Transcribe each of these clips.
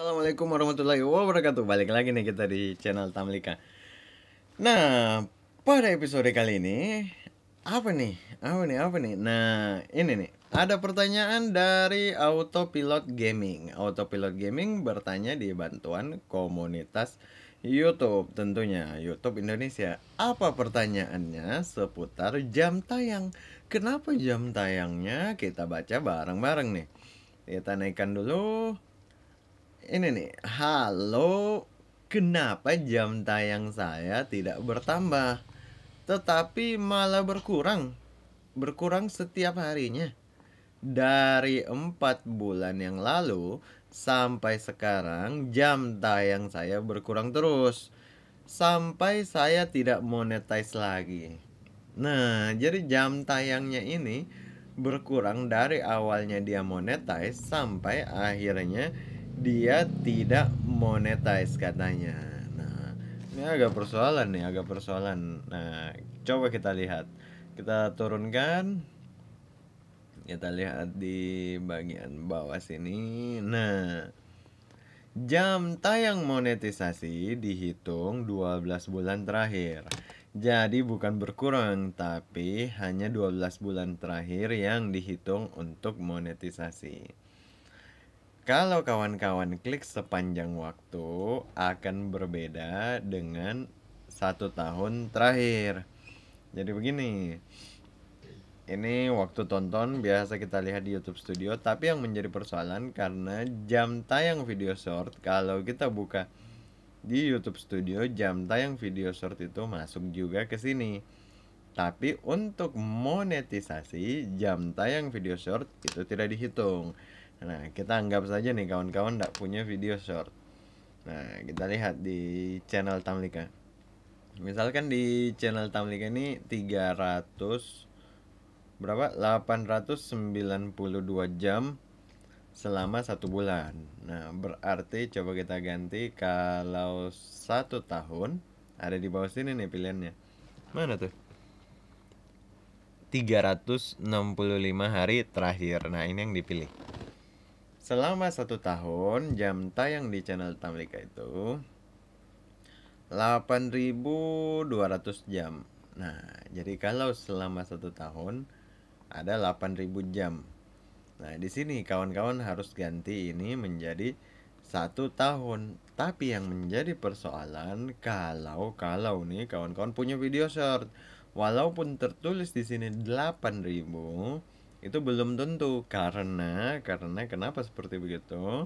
Assalamualaikum warahmatullahi wabarakatuh Balik lagi nih kita di channel Tamlika Nah, pada episode kali ini Apa nih? Apa nih? Apa nih? Nah, ini nih Ada pertanyaan dari Autopilot Gaming Autopilot Gaming bertanya di bantuan komunitas YouTube tentunya YouTube Indonesia apa pertanyaannya seputar jam tayang kenapa jam tayangnya kita baca bareng-bareng nih kita naikkan dulu ini nih, halo, kenapa jam tayang saya tidak bertambah, tetapi malah berkurang? Berkurang setiap harinya. Dari empat bulan yang lalu sampai sekarang jam tayang saya berkurang terus. Sampai saya tidak monetize lagi. Nah, jadi jam tayangnya ini berkurang dari awalnya dia monetize sampai akhirnya dia tidak monetize katanya. Nah, ini agak persoalan nih, agak persoalan. Nah, coba kita lihat. Kita turunkan. Kita lihat di bagian bawah sini. Nah, jam tayang monetisasi dihitung 12 bulan terakhir. Jadi bukan berkurang, tapi hanya 12 bulan terakhir yang dihitung untuk monetisasi. Kalau kawan-kawan klik sepanjang waktu akan berbeda dengan satu tahun terakhir. Jadi begini, ini waktu tonton biasa kita lihat di YouTube Studio, tapi yang menjadi persoalan karena jam tayang video short kalau kita buka di YouTube Studio jam tayang video short itu masuk juga ke sini. Tapi untuk monetisasi jam tayang video short itu tidak dihitung. Nah, kita anggap saja nih kawan-kawan tidak punya video short. Nah, kita lihat di channel Tamlika. Misalkan di channel Tamlika ini 300 berapa? 892 jam selama satu bulan. Nah, berarti coba kita ganti kalau satu tahun ada di bawah sini nih pilihannya. Mana tuh? 365 hari terakhir. Nah, ini yang dipilih. Selama satu tahun, jam tayang di channel Tamlika itu 8.200 jam. Nah, jadi kalau selama satu tahun ada 8.000 jam. Nah, di sini kawan-kawan harus ganti ini menjadi satu tahun. Tapi yang menjadi persoalan kalau kalau nih kawan-kawan punya video short, walaupun tertulis di sini 8.000 itu belum tentu karena karena kenapa seperti begitu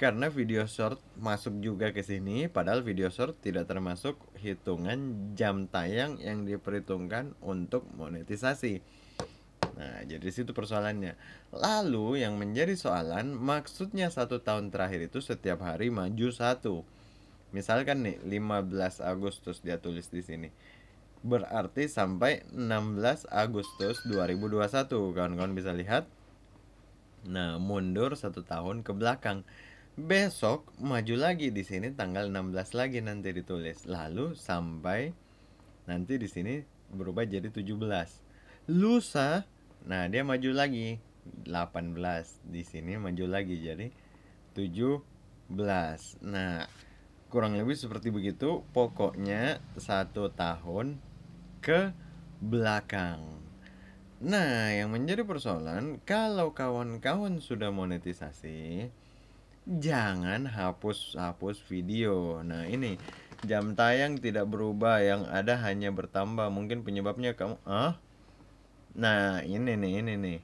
karena video short masuk juga ke sini padahal video short tidak termasuk hitungan jam tayang yang diperhitungkan untuk monetisasi nah jadi situ persoalannya lalu yang menjadi soalan maksudnya satu tahun terakhir itu setiap hari maju satu misalkan nih 15 Agustus dia tulis di sini berarti sampai 16 Agustus 2021 kawan-kawan bisa lihat nah mundur satu tahun ke belakang besok maju lagi di sini tanggal 16 lagi nanti ditulis lalu sampai nanti di sini berubah jadi 17 lusa nah dia maju lagi 18 di sini maju lagi jadi 17 nah kurang lebih seperti begitu pokoknya satu tahun ke belakang. Nah, yang menjadi persoalan kalau kawan-kawan sudah monetisasi, jangan hapus-hapus video. Nah, ini jam tayang tidak berubah, yang ada hanya bertambah. Mungkin penyebabnya kamu ah? Nah, ini nih, ini nih.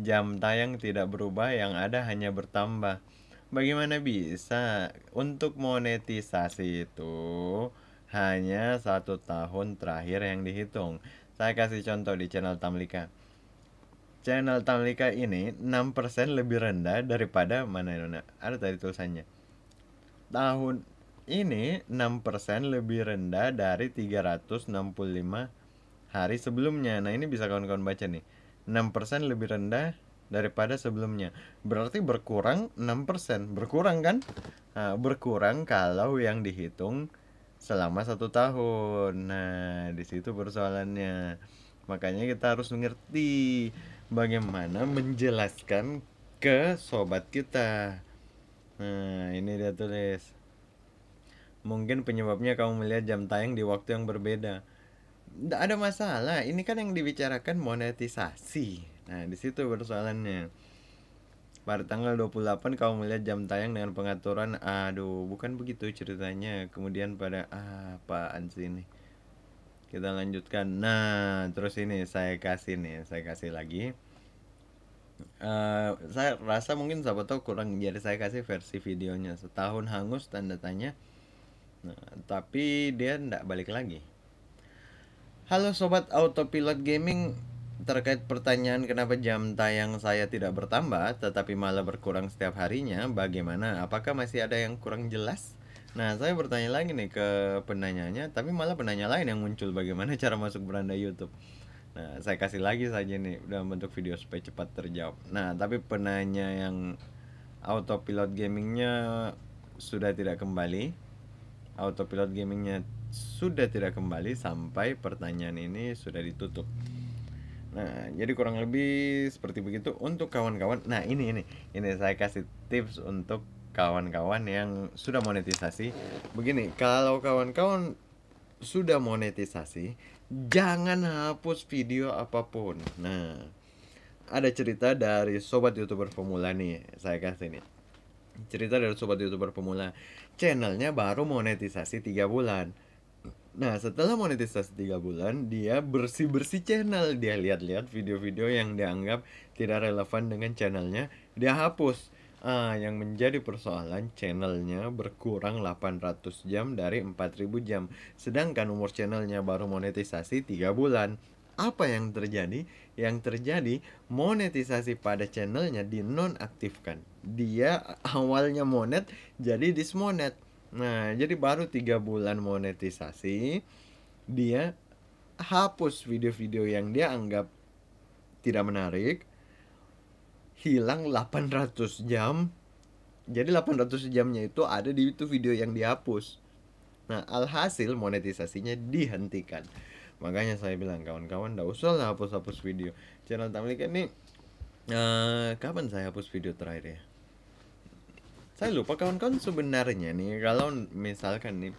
Jam tayang tidak berubah, yang ada hanya bertambah. Bagaimana bisa untuk monetisasi itu hanya satu tahun terakhir yang dihitung. Saya kasih contoh di channel Tamlika. Channel Tamlika ini 6% lebih rendah daripada mana Nona? Ada tadi tulisannya. Tahun ini 6% lebih rendah dari 365 hari sebelumnya. Nah, ini bisa kawan-kawan baca nih. 6% lebih rendah daripada sebelumnya. Berarti berkurang 6%. Berkurang kan? Nah, berkurang kalau yang dihitung selama satu tahun. Nah, di situ persoalannya. Makanya kita harus mengerti bagaimana menjelaskan ke sobat kita. Nah, ini dia tulis. Mungkin penyebabnya kamu melihat jam tayang di waktu yang berbeda. Tidak ada masalah, ini kan yang dibicarakan monetisasi. Nah, di situ persoalannya. Pada tanggal 28 kamu melihat jam tayang dengan pengaturan Aduh bukan begitu ceritanya Kemudian pada ah, apaan sih ini Kita lanjutkan Nah terus ini saya kasih nih Saya kasih lagi uh, Saya rasa mungkin sahabat tahu kurang Jadi saya kasih versi videonya Setahun hangus tanda tanya nah, Tapi dia tidak balik lagi Halo sobat autopilot gaming Terkait pertanyaan kenapa jam tayang saya tidak bertambah tetapi malah berkurang setiap harinya, bagaimana? Apakah masih ada yang kurang jelas? Nah, saya bertanya lagi nih ke penanyanya, tapi malah penanya lain yang muncul bagaimana cara masuk beranda YouTube. Nah, saya kasih lagi saja nih dalam bentuk video supaya cepat terjawab. Nah, tapi penanya yang autopilot gamingnya sudah tidak kembali. Autopilot gamingnya sudah tidak kembali sampai pertanyaan ini sudah ditutup. Nah, jadi kurang lebih seperti begitu untuk kawan-kawan. Nah, ini ini ini saya kasih tips untuk kawan-kawan yang sudah monetisasi. Begini, kalau kawan-kawan sudah monetisasi, jangan hapus video apapun. Nah, ada cerita dari sobat YouTuber pemula nih, saya kasih nih. Cerita dari sobat YouTuber pemula, channelnya baru monetisasi tiga bulan Nah, setelah monetisasi tiga bulan, dia bersih-bersih channel. Dia lihat-lihat video-video yang dianggap tidak relevan dengan channelnya, dia hapus. Ah, yang menjadi persoalan channelnya berkurang 800 jam dari 4000 jam. Sedangkan umur channelnya baru monetisasi 3 bulan. Apa yang terjadi? Yang terjadi monetisasi pada channelnya dinonaktifkan. Dia awalnya monet jadi dismonet Nah, jadi baru tiga bulan monetisasi, dia hapus video-video yang dia anggap tidak menarik. Hilang 800 jam. Jadi 800 jamnya itu ada di itu video yang dihapus. Nah, alhasil monetisasinya dihentikan. Makanya saya bilang kawan-kawan gak usah lah hapus-hapus video. Channel Tamlika ini uh, kapan saya hapus video terakhir ya? saya lupa kawan-kawan sebenarnya nih kalau misalkan nih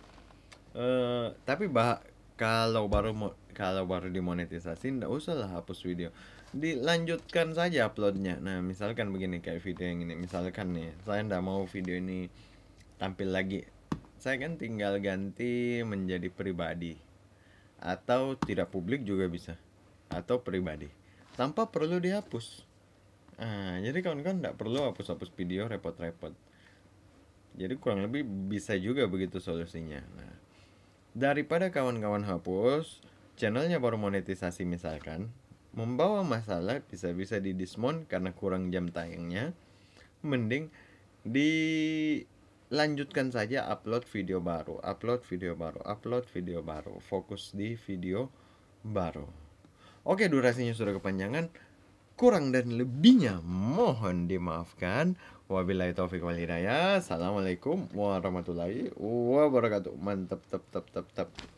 uh, tapi bah kalau baru kalau baru dimonetisasi ndak usah lah hapus video dilanjutkan saja uploadnya nah misalkan begini kayak video yang ini misalkan nih saya ndak mau video ini tampil lagi saya kan tinggal ganti menjadi pribadi atau tidak publik juga bisa atau pribadi tanpa perlu dihapus nah, jadi kawan-kawan tidak perlu hapus-hapus video repot-repot jadi kurang lebih bisa juga begitu solusinya. Nah, daripada kawan-kawan hapus channelnya baru monetisasi misalkan, membawa masalah bisa-bisa di dismon karena kurang jam tayangnya, mending dilanjutkan saja upload video baru, upload video baru, upload video baru, fokus di video baru. Oke, durasinya sudah kepanjangan kurang dan lebihnya mohon dimaafkan. Wabillahi taufik wal hidayah. Assalamualaikum warahmatullahi wabarakatuh. Mantap, tap, tap, tap, tap.